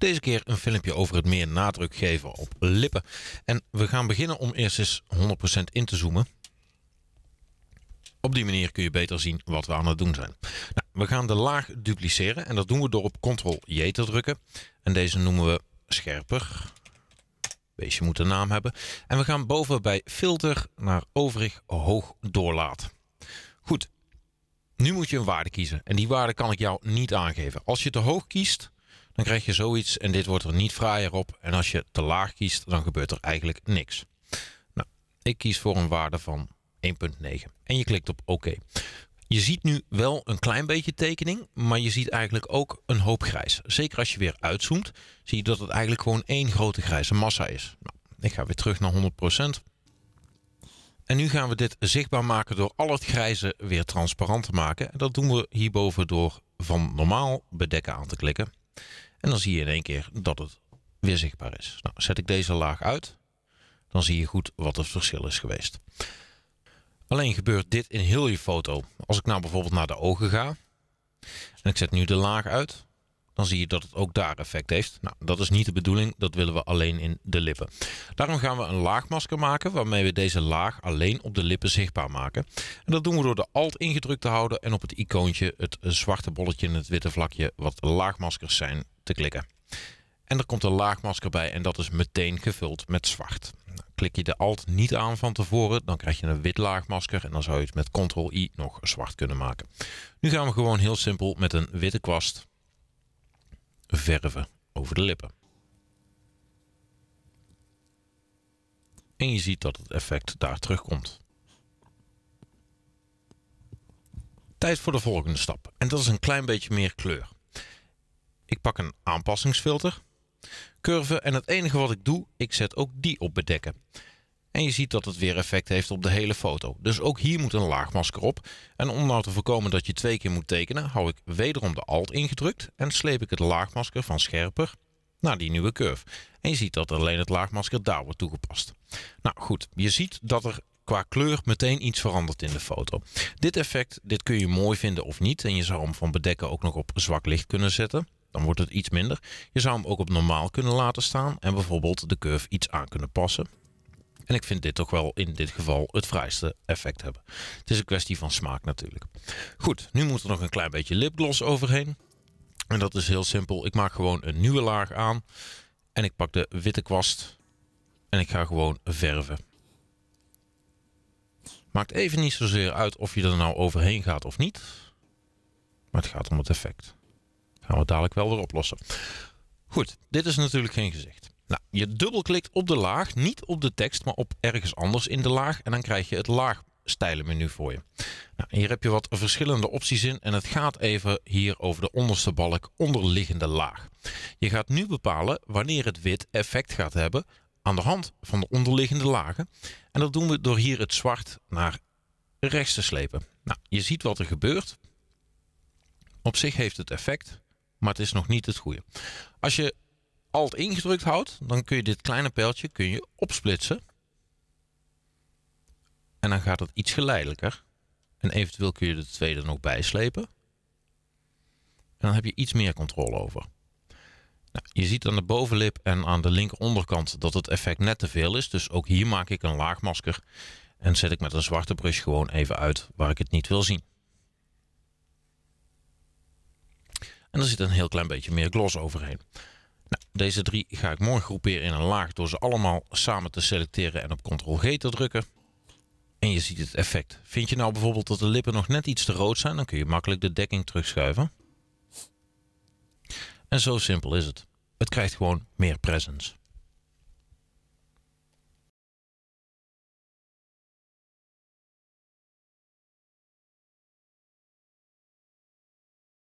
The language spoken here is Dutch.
Deze keer een filmpje over het meer nadruk geven op lippen. En we gaan beginnen om eerst eens 100% in te zoomen. Op die manier kun je beter zien wat we aan het doen zijn. Nou, we gaan de laag dupliceren en dat doen we door op Ctrl-J te drukken. En deze noemen we scherper. Beestje moet een naam hebben. En we gaan boven bij filter naar overig hoog doorlaat. Goed, nu moet je een waarde kiezen. En die waarde kan ik jou niet aangeven. Als je te hoog kiest, dan krijg je zoiets en dit wordt er niet fraaier op. En als je te laag kiest, dan gebeurt er eigenlijk niks. Nou, ik kies voor een waarde van 1.9 en je klikt op OK. Je ziet nu wel een klein beetje tekening, maar je ziet eigenlijk ook een hoop grijs. Zeker als je weer uitzoomt, zie je dat het eigenlijk gewoon één grote grijze massa is. Nou, ik ga weer terug naar 100%. En nu gaan we dit zichtbaar maken door al het grijze weer transparant te maken. En dat doen we hierboven door van normaal bedekken aan te klikken. En dan zie je in één keer dat het weer zichtbaar is. Nou, zet ik deze laag uit, dan zie je goed wat het verschil is geweest. Alleen gebeurt dit in heel je foto. Als ik nou bijvoorbeeld naar de ogen ga en ik zet nu de laag uit, dan zie je dat het ook daar effect heeft. Nou, dat is niet de bedoeling, dat willen we alleen in de lippen. Daarom gaan we een laagmasker maken waarmee we deze laag alleen op de lippen zichtbaar maken. En dat doen we door de alt ingedrukt te houden en op het icoontje het zwarte bolletje en het witte vlakje wat laagmaskers zijn klikken. En er komt een laagmasker bij en dat is meteen gevuld met zwart. Nou, klik je de Alt niet aan van tevoren, dan krijg je een wit laagmasker en dan zou je het met Ctrl-I nog zwart kunnen maken. Nu gaan we gewoon heel simpel met een witte kwast verven over de lippen. En je ziet dat het effect daar terugkomt. Tijd voor de volgende stap en dat is een klein beetje meer kleur. Ik pak een aanpassingsfilter. Curve en het enige wat ik doe, ik zet ook die op bedekken. En je ziet dat het weer effect heeft op de hele foto. Dus ook hier moet een laagmasker op. En om nou te voorkomen dat je twee keer moet tekenen, hou ik wederom de Alt ingedrukt en sleep ik het laagmasker van scherper naar die nieuwe curve. En je ziet dat alleen het laagmasker daar wordt toegepast. Nou goed, je ziet dat er qua kleur meteen iets verandert in de foto. Dit effect, dit kun je mooi vinden of niet en je zou hem van bedekken ook nog op zwak licht kunnen zetten dan wordt het iets minder. Je zou hem ook op normaal kunnen laten staan en bijvoorbeeld de curve iets aan kunnen passen. En ik vind dit toch wel in dit geval het vrijste effect hebben. Het is een kwestie van smaak natuurlijk. Goed, nu moet er nog een klein beetje lipgloss overheen. En dat is heel simpel. Ik maak gewoon een nieuwe laag aan. En ik pak de witte kwast. En ik ga gewoon verven. Maakt even niet zozeer uit of je er nou overheen gaat of niet. Maar het gaat om het effect we dadelijk wel weer oplossen. Goed, dit is natuurlijk geen gezicht. Nou, je dubbelklikt op de laag, niet op de tekst, maar op ergens anders in de laag. En dan krijg je het laagstijlenmenu voor je. Nou, hier heb je wat verschillende opties in en het gaat even hier over de onderste balk onderliggende laag. Je gaat nu bepalen wanneer het wit effect gaat hebben aan de hand van de onderliggende lagen. En dat doen we door hier het zwart naar rechts te slepen. Nou, je ziet wat er gebeurt. Op zich heeft het effect maar het is nog niet het goede. Als je Alt ingedrukt houdt, dan kun je dit kleine pijltje kun je opsplitsen. En dan gaat het iets geleidelijker. En eventueel kun je de tweede nog bijslepen. En dan heb je iets meer controle over. Nou, je ziet aan de bovenlip en aan de linkeronderkant dat het effect net te veel is. Dus ook hier maak ik een laagmasker. En zet ik met een zwarte brush gewoon even uit waar ik het niet wil zien. En er zit een heel klein beetje meer gloss overheen. Nou, deze drie ga ik mooi groeperen in een laag door ze allemaal samen te selecteren en op Ctrl-G te drukken. En je ziet het effect. Vind je nou bijvoorbeeld dat de lippen nog net iets te rood zijn, dan kun je makkelijk de dekking terugschuiven. En zo simpel is het. Het krijgt gewoon meer presence.